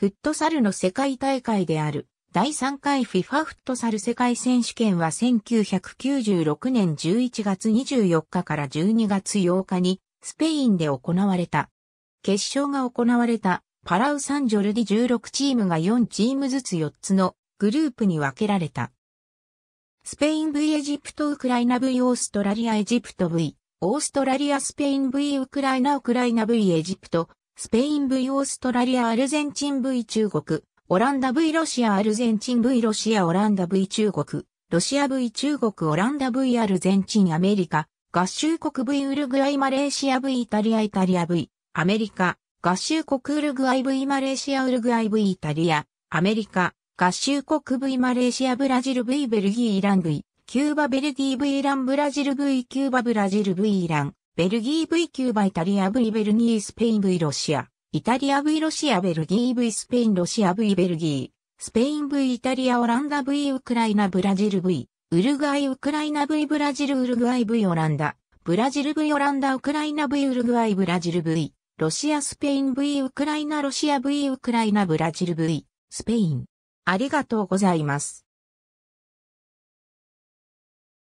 フットサルの世界大会である。第3回 FIFA フットサル世界選手権は1996年11月24日から12月8日にスペインで行われた。決勝が行われたパラウ・サンジョルディ16チームが4チームずつ4つのグループに分けられた。スペイン V エジプトウクライナ V オーストラリアエジプト V オーストラリアスペイン V ウクライナウクライナ V エジプトスペイン V オーストラリアアルゼンチン V 中国、オランダ V ロシアアルゼンチン V ロシアオランダ V 中国、ロシア V 中国オランダ V アルゼンチンアメリカ、合衆国 V ウルグアイマレーシア V イタリアイタリア V、アメリカ、合衆国ウルグアイ V マレーシアウルグアイ V イタリア、アメリカ、合衆国 V マレーシアブラジル V ベルギーイラン V、キューバベルギー V イランブラジル V キューバブラジル V イラン、ベルギー V キューバイタリア V ベルギースペイン V ロシア、イタリア V ロシアベルギー V スペインロシア V ベルギー、スペイン V イタリアオランダ V ウクライナブラジル V、ウルグアイウクライナ V ブラジルウルグアイ V オランダ、ブラジル V オランダウクライナ V ウルグアイブラジル V、ロシアスペイン V ウクライナロシア V ウクライナブラジル V、スペイン。ありがとうございます。